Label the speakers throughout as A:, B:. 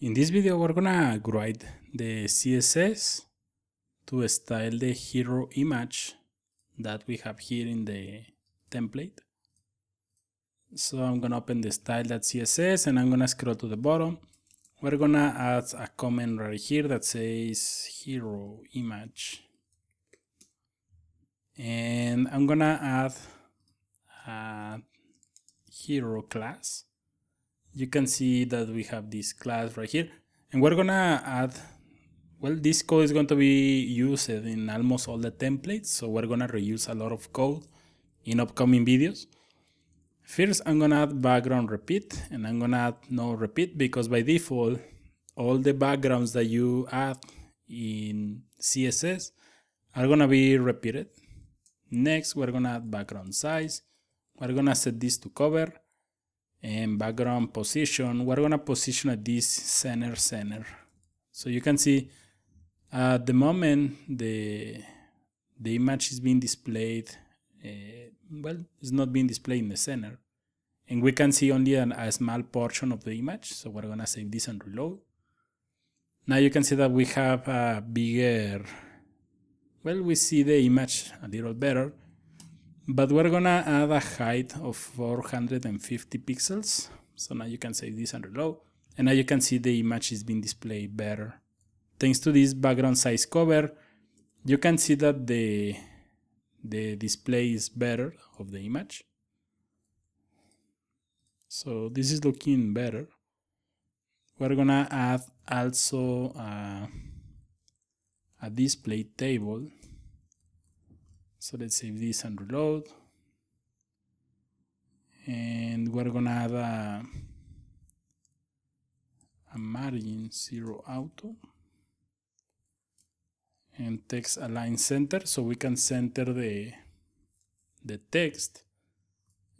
A: In this video we're gonna write the CSS to style the hero image that we have here in the template. So I'm gonna open the style.css and I'm gonna scroll to the bottom. We're gonna add a comment right here that says hero image. And I'm gonna add a hero class you can see that we have this class right here and we're gonna add well this code is going to be used in almost all the templates so we're gonna reuse a lot of code in upcoming videos first i'm gonna add background repeat and i'm gonna add no repeat because by default all the backgrounds that you add in css are gonna be repeated next we're gonna add background size we're gonna set this to cover and background position, we're gonna position at this center center. So you can see at the moment the the image is being displayed. Uh, well, it's not being displayed in the center, and we can see only an, a small portion of the image. So we're gonna save this and reload. Now you can see that we have a bigger. Well, we see the image a little better but we're gonna add a height of 450 pixels. So now you can save this under low. And now you can see the image is being displayed better. Thanks to this background size cover, you can see that the, the display is better of the image. So this is looking better. We're gonna add also a display table so let's save this and reload. And we're gonna add a, a margin zero auto and text align center so we can center the the text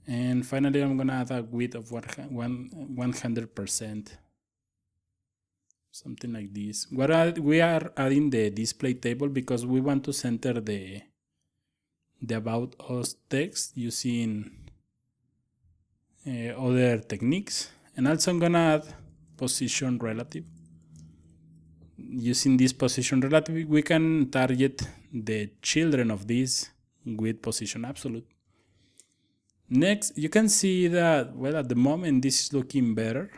A: and finally I'm gonna add a width of one 100 percent something like this what are, we are adding the display table because we want to center the the about us text using uh, other techniques and also I'm gonna add position relative using this position relative we can target the children of this with position absolute next you can see that well at the moment this is looking better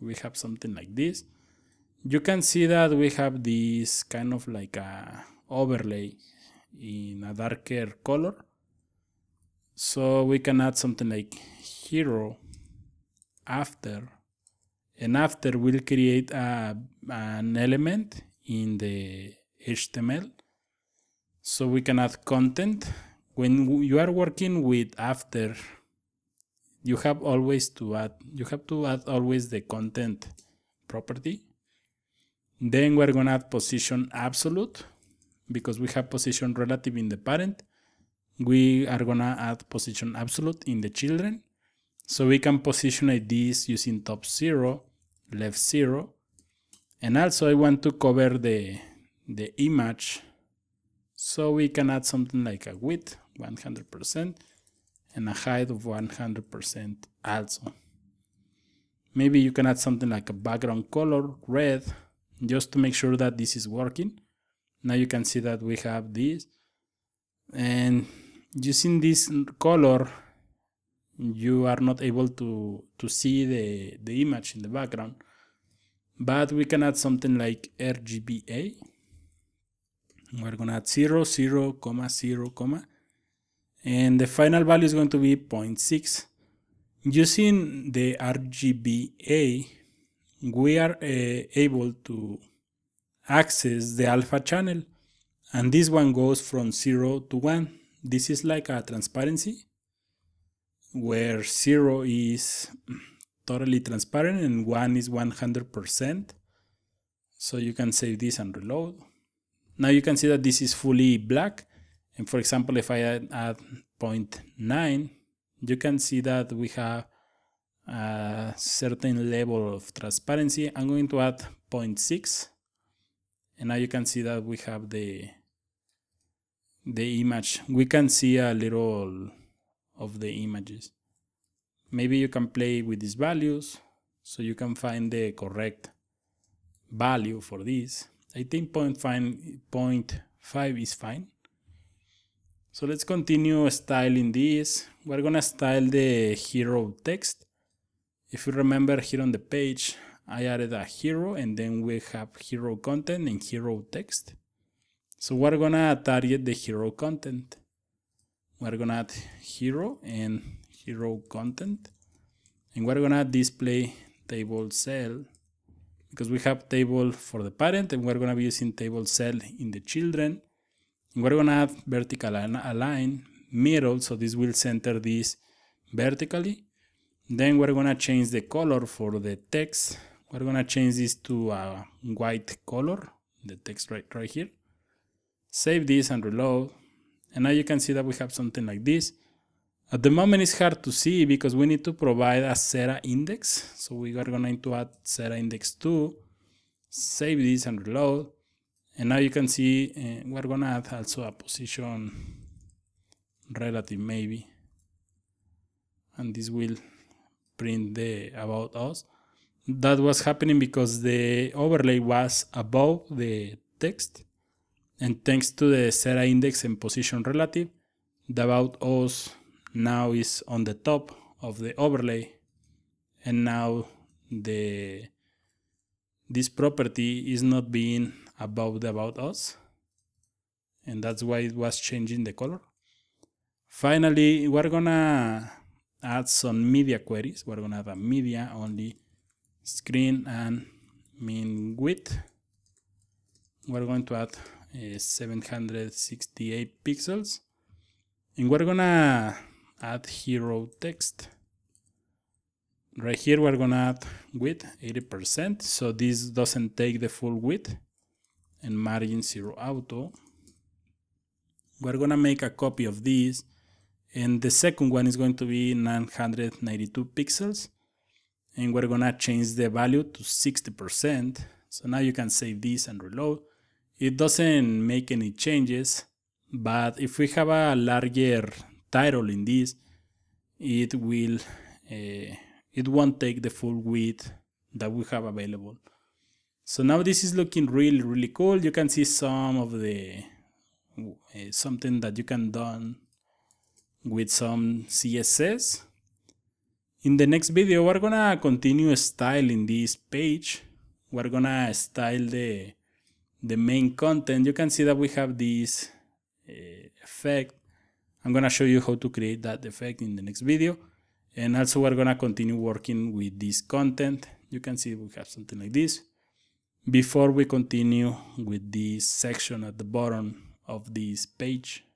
A: we have something like this you can see that we have this kind of like a uh, overlay in a darker color so we can add something like hero after and after we'll create a, an element in the HTML so we can add content when you are working with after you have always to add you have to add always the content property then we're gonna add position absolute because we have position relative in the parent. We are gonna add position absolute in the children. So we can positionate this using top 0, left 0. And also I want to cover the, the image. So we can add something like a width, 100%, and a height of 100% also. Maybe you can add something like a background color, red, just to make sure that this is working now you can see that we have this and using this color you are not able to to see the the image in the background but we can add something like RGBA we're gonna add 0 0 comma 0 comma and the final value is going to be 0.6 using the RGBA we are uh, able to access the alpha channel. And this one goes from 0 to 1. This is like a transparency where 0 is totally transparent and 1 is 100%. So you can save this and reload. Now you can see that this is fully black. And for example, if I add, add 0.9, you can see that we have a certain level of transparency. I'm going to add 0.6 and now you can see that we have the the image we can see a little of the images maybe you can play with these values so you can find the correct value for this i think point five, point 0.5 is fine so let's continue styling this we're gonna style the hero text if you remember here on the page I added a hero and then we have hero content and hero text. So we're gonna target the hero content. We're gonna add hero and hero content. And we're gonna display table cell because we have table for the parent and we're gonna be using table cell in the children. And we're gonna have vertical align middle so this will center this vertically. Then we're gonna change the color for the text we're gonna change this to a white color the text right, right here save this and reload and now you can see that we have something like this at the moment it's hard to see because we need to provide a Sera index so we are going to add Sera index 2 save this and reload and now you can see uh, we're gonna add also a position relative maybe and this will print the about us that was happening because the overlay was above the text. And thanks to the Sera index and position relative, the about us now is on the top of the overlay. And now the this property is not being above the about us. And that's why it was changing the color. Finally, we're gonna add some media queries. We're gonna have a media only screen and mean width we're going to add uh, eh, 768 pixels and we're gonna add hero text right here we're gonna add width 80% so this doesn't take the full width and margin 0 auto we're gonna make a copy of this and the second one is going to be 992 pixels and we're gonna change the value to 60%. So now you can save this and reload. It doesn't make any changes, but if we have a larger title in this, it will, uh, it won't take the full width that we have available. So now this is looking really, really cool. You can see some of the, uh, something that you can done with some CSS in the next video, we're gonna continue styling this page. We're gonna style the, the main content. You can see that we have this uh, effect. I'm gonna show you how to create that effect in the next video. And also we're gonna continue working with this content. You can see we have something like this. Before we continue with this section at the bottom of this page,